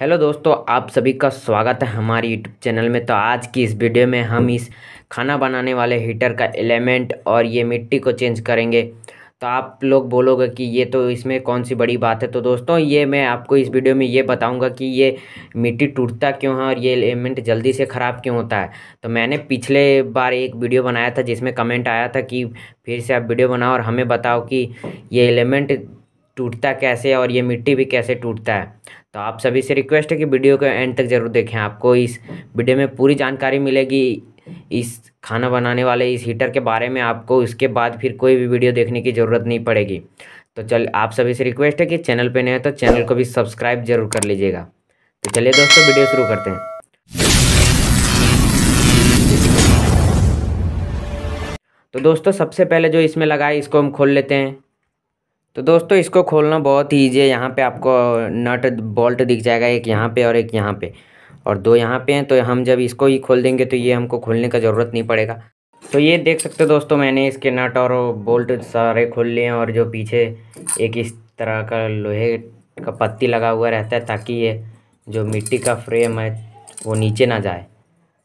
hello दोस्तों आप सभी का स्वागत है हमारे यूट्यूब चैनल में तो आज की इस वीडियो में हम इस खाना बनाने वाले हीटर का एलिमेंट और ये मिट्टी को चेंज करेंगे तो आप लोग बोलोगे कि ये तो इसमें कौन सी बड़ी बात है तो दोस्तों ये मैं आपको इस वीडियो में ये बताऊंगा कि ये मिट्टी टूटता क्यों है और ये एलिमेंट जल्दी से ख़राब क्यों होता है तो मैंने पिछले बार एक वीडियो बनाया था जिसमें कमेंट आया था कि फिर से आप वीडियो बनाओ और हमें बताओ कि ये एलिमेंट टूटता कैसे है और ये मिट्टी भी कैसे टूटता है तो आप सभी से रिक्वेस्ट है कि वीडियो को एंड तक ज़रूर देखें आपको इस वीडियो में पूरी जानकारी मिलेगी इस खाना बनाने वाले इस हीटर के बारे में आपको इसके बाद फिर कोई भी वीडियो देखने की ज़रूरत नहीं पड़ेगी तो चल आप सभी से रिक्वेस्ट है कि चैनल पर नए है तो चैनल को भी सब्सक्राइब जरूर कर लीजिएगा तो चलिए दोस्तों वीडियो शुरू करते हैं तो दोस्तों सबसे पहले जो इसमें लगा है इसको हम खोल लेते हैं तो दोस्तों इसको खोलना बहुत ही ईजी है यहाँ पे आपको नट बोल्ट दिख जाएगा एक यहाँ पे और एक यहाँ पे और दो यहाँ पे हैं तो हम जब इसको ही खोल देंगे तो ये हमको खोलने का ज़रूरत नहीं पड़ेगा तो ये देख सकते हो दोस्तों मैंने इसके नट और बोल्ट सारे खोल लिए हैं और जो पीछे एक इस तरह का लोहे का पत्ती लगा हुआ रहता है ताकि ये जो मिट्टी का फ्रेम है वो नीचे ना जाए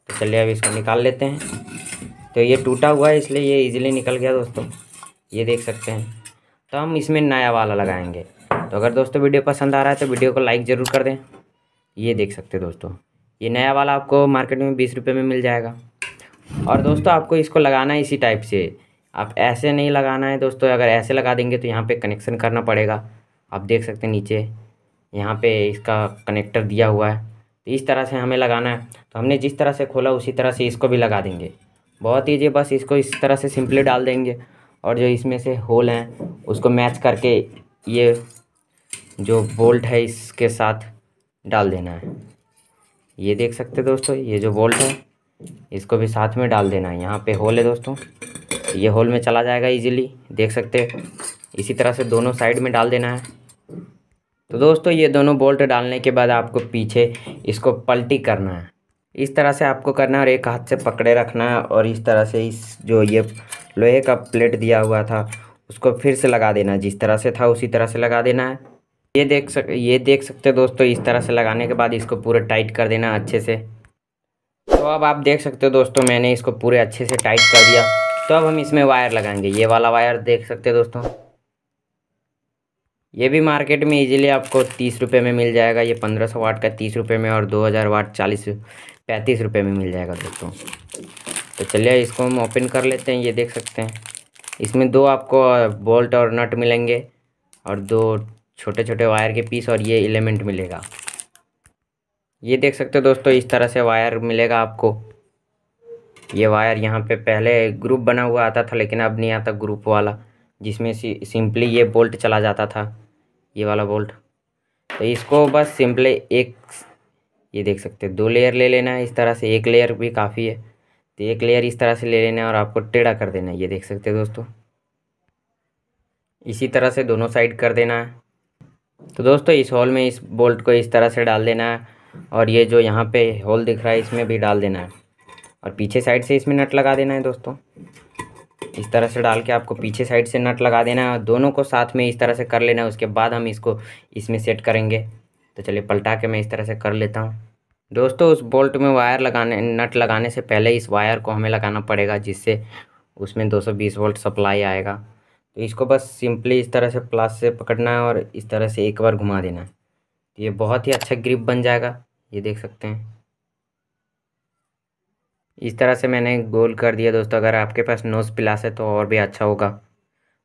तो चलिए अब इसको निकाल लेते हैं तो ये टूटा हुआ है इसलिए ये ईजिली निकल गया दोस्तों ये देख सकते हैं तो हम इसमें नया वाला लगाएंगे तो अगर दोस्तों वीडियो पसंद आ रहा है तो वीडियो को लाइक ज़रूर कर दें ये देख सकते दोस्तों ये नया वाला आपको मार्केट में बीस रुपये में मिल जाएगा और दोस्तों आपको इसको लगाना है इसी टाइप से आप ऐसे नहीं लगाना है दोस्तों अगर ऐसे लगा देंगे तो यहाँ पे कनेक्शन करना पड़ेगा आप देख सकते हैं नीचे यहाँ पे इसका कनेक्टर दिया हुआ है तो इस तरह से हमें लगाना है तो हमने जिस तरह से खोला उसी तरह से इसको भी लगा देंगे बहुत ईजी बस इसको इस तरह से सिंपली डाल देंगे और जो इसमें से होल हैं उसको मैच करके ये जो बोल्ट है इसके साथ डाल देना है ये देख सकते दोस्तों ये जो बोल्ट है इसको भी साथ में डाल देना है यहाँ पे होल है दोस्तों ये होल में चला जाएगा इजीली देख सकते इसी तरह से दोनों साइड में डाल देना है तो दोस्तों ये दोनों बोल्ट डालने के बाद आपको पीछे इसको पलटी करना है इस तरह से आपको करना है और एक हाथ से पकड़े रखना है और इस तरह से इस जो ये लोहे का प्लेट दिया हुआ था उसको फिर से लगा देना जिस तरह से था उसी तरह से लगा देना है ये देख सक ये देख सकते हो दोस्तों इस तरह से लगाने के बाद इसको पूरा टाइट कर देना अच्छे से तो अब आप देख सकते हो दोस्तों मैंने इसको पूरे अच्छे से टाइट कर दिया तो अब हम इसमें वायर लगाएंगे ये वाला वायर देख सकते हो दोस्तों ये भी मार्केट में इजीली आपको तीस रुपये में मिल जाएगा ये पंद्रह सौ वाट का तीस रुपये में और दो हज़ार वाट चालीस पैंतीस रुपये में मिल जाएगा दोस्तों तो चलिए इसको हम ओपन कर लेते हैं ये देख सकते हैं इसमें दो आपको बोल्ट और नट मिलेंगे और दो छोटे छोटे वायर के पीस और ये एलिमेंट मिलेगा ये देख सकते हो दोस्तों इस तरह से वायर मिलेगा आपको ये वायर यहाँ पे पहले ग्रुप बना हुआ आता था लेकिन अब नहीं आता ग्रुप वाला जिसमें सिंपली ये बोल्ट चला जाता था ये वाला बोल्ट तो इसको बस सिंपली एक ये देख सकते हैं दो लेयर ले लेना है इस तरह से एक लेयर भी काफ़ी है तो एक लेयर इस तरह से ले लेना है और आपको टेढ़ा कर देना है ये देख सकते हैं दोस्तों इसी तरह से दोनों साइड कर देना है तो दोस्तों इस होल में इस बोल्ट को इस तरह से डाल देना है और ये जो यहाँ पे होल दिख रहा है इसमें भी डाल देना है और पीछे साइड से इसमें नट लगा देना है दोस्तों इस तरह से डाल के आपको पीछे साइड से नट लगा देना है दोनों को साथ में इस तरह से कर लेना है उसके बाद हम इसको इसमें सेट करेंगे तो चलिए पलटा के मैं इस तरह से कर लेता हूँ दोस्तों उस बोल्ट में वायर लगाने नट लगाने से पहले इस वायर को हमें लगाना पड़ेगा जिससे उसमें 220 वोल्ट सप्लाई आएगा तो इसको बस सिंपली इस तरह से प्लास से पकड़ना है और इस तरह से एक बार घुमा देना है तो ये बहुत ही अच्छा ग्रिप बन जाएगा ये देख सकते हैं इस तरह से मैंने गोल कर दिया दोस्तों अगर आपके पास नोज़ पिलास है तो और भी अच्छा होगा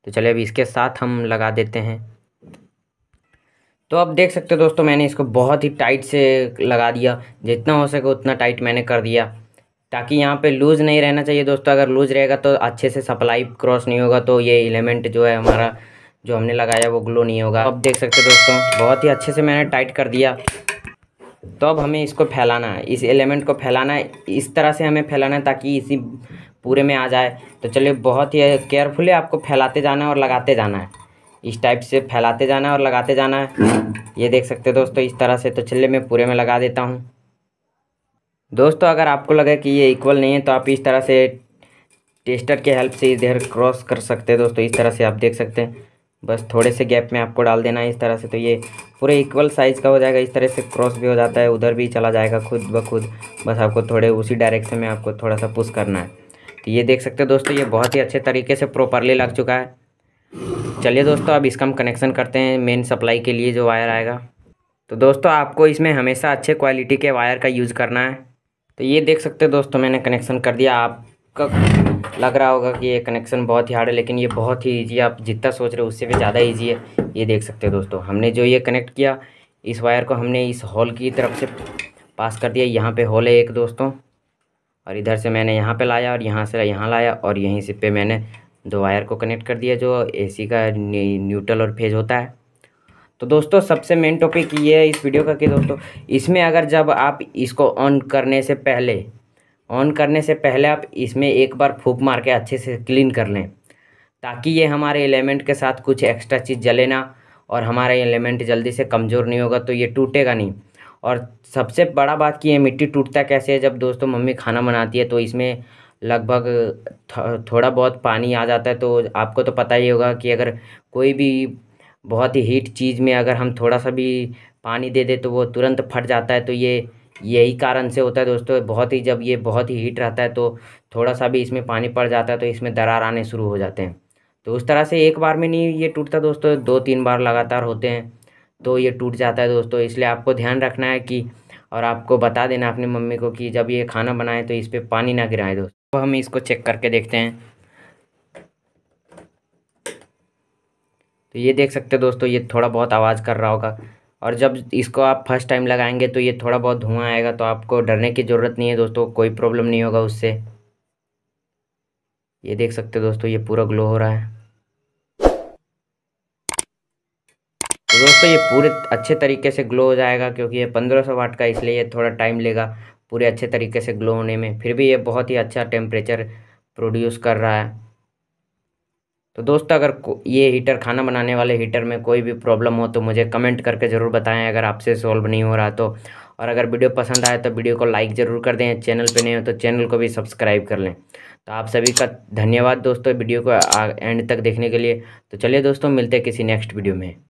तो चलिए अब इसके साथ हम लगा देते हैं तो अब देख सकते हो दोस्तों मैंने इसको बहुत ही टाइट से लगा दिया जितना हो सके उतना टाइट मैंने कर दिया ताकि यहाँ पे लूज़ नहीं रहना चाहिए दोस्तों अगर लूज़ रहेगा तो अच्छे से सप्लाई क्रॉस नहीं होगा तो ये एलिमेंट जो है हमारा जो हमने लगाया वो ग्लो नहीं होगा अब देख सकते हो दोस्तों बहुत ही अच्छे से मैंने टाइट कर दिया तो अब हमें इसको फैलाना है इस एलिमेंट को फैलाना है इस तरह से हमें फैलाना है ताकि इसी पूरे में आ जाए तो चलिए बहुत ही केयरफुली आपको फैलाते जाना है और लगाते जाना है इस टाइप से फैलाते जाना है और लगाते जाना है ये देख सकते हो दोस्तों इस तरह से तो चलिए मैं पूरे में लगा देता हूँ दोस्तों अगर आपको लगे कि ये इक्वल नहीं है तो आप इस तरह से टेस्टर के हेल्प से इधर क्रॉस कर सकते हैं दोस्तों इस तरह से आप देख सकते हैं बस थोड़े से गैप में आपको डाल देना है इस तरह से तो ये पूरे इक्वल साइज़ का हो जाएगा इस तरह से क्रॉस भी हो जाता है उधर भी चला जाएगा खुद ब खुद बस आपको थोड़े उसी डायरेक्शन में आपको थोड़ा सा पुश करना है तो ये देख सकते हो दोस्तों ये बहुत ही अच्छे तरीके से प्रॉपरली लग चुका है चलिए दोस्तों अब इसका हम कनेक्शन करते हैं मेन सप्लाई के लिए जो वायर आएगा तो दोस्तों आपको इसमें हमेशा अच्छे क्वालिटी के वायर का यूज़ करना है तो ये देख सकते हो दोस्तों मैंने कनेक्शन कर दिया आपका लग रहा होगा कि ये कनेक्शन बहुत ही हार्ड है लेकिन ये बहुत ही ईजी है आप जितना सोच रहे हो उससे भी ज़्यादा ईजी है ये देख सकते हो दोस्तों हमने जो ये कनेक्ट किया इस वायर को हमने इस हॉल की तरफ से पास कर दिया यहाँ पे हॉल है एक दोस्तों और इधर से मैंने यहाँ पे लाया और यहाँ से यहाँ लाया और यहीं से पे मैंने दो वायर को कनेक्ट कर दिया जो एसी का न्यूट्रल और फेज होता है तो दोस्तों सबसे मेन टॉपिक ये है इस वीडियो का कि दोस्तों इसमें अगर जब आप इसको ऑन करने से पहले ऑन करने से पहले आप इसमें एक बार फूक मार के अच्छे से क्लीन कर लें ताकि ये हमारे एलिमेंट के साथ कुछ एक्स्ट्रा चीज़ जले ना और हमारा एलिमेंट जल्दी से कमज़ोर नहीं होगा तो ये टूटेगा नहीं और सबसे बड़ा बात कि ये मिट्टी टूटता कैसे है जब दोस्तों मम्मी खाना बनाती है तो इसमें लगभग थो, थोड़ा बहुत पानी आ जाता है तो आपको तो पता ही होगा कि अगर कोई भी बहुत ही हीट चीज़ में अगर हम थोड़ा सा भी पानी दे दे तो वो तुरंत फट जाता है तो ये यही कारण से होता है दोस्तों बहुत ही जब ये बहुत ही हीट रहता है तो थोड़ा सा भी इसमें पानी पड़ जाता है तो इसमें दरार आने शुरू हो जाते हैं तो उस तरह से एक बार में नहीं ये टूटता दोस्तों दो तीन बार लगातार होते हैं तो ये टूट जाता है दोस्तों इसलिए आपको ध्यान रखना है कि और आपको बता देना अपनी मम्मी को कि जब ये खाना बनाएं तो इस पर पानी ना गिराएं दोस्तों तो हम इसको चेक करके देखते हैं तो ये देख सकते हैं दोस्तों ये थोड़ा बहुत आवाज़ कर रहा होगा और जब इसको आप फर्स्ट टाइम लगाएंगे तो ये थोड़ा बहुत धुआं आएगा तो आपको डरने की ज़रूरत नहीं है दोस्तों कोई प्रॉब्लम नहीं होगा उससे ये देख सकते हो दोस्तों ये पूरा ग्लो हो रहा है तो दोस्तों ये पूरे अच्छे तरीके से ग्लो हो जाएगा क्योंकि ये पंद्रह सौ वाट का इसलिए ये थोड़ा टाइम लेगा पूरे अच्छे तरीके से ग्लो होने में फिर भी ये बहुत ही अच्छा टेम्परेचर प्रोड्यूस कर रहा है तो दोस्तों अगर ये हीटर खाना बनाने वाले हीटर में कोई भी प्रॉब्लम हो तो मुझे कमेंट करके ज़रूर बताएं अगर आपसे सॉल्व नहीं हो रहा तो और अगर वीडियो पसंद आए तो वीडियो को लाइक ज़रूर कर दें चैनल पे नहीं हो तो चैनल को भी सब्सक्राइब कर लें तो आप सभी का धन्यवाद दोस्तों वीडियो को एंड तक देखने के लिए तो चलिए दोस्तों मिलते हैं किसी नेक्स्ट वीडियो में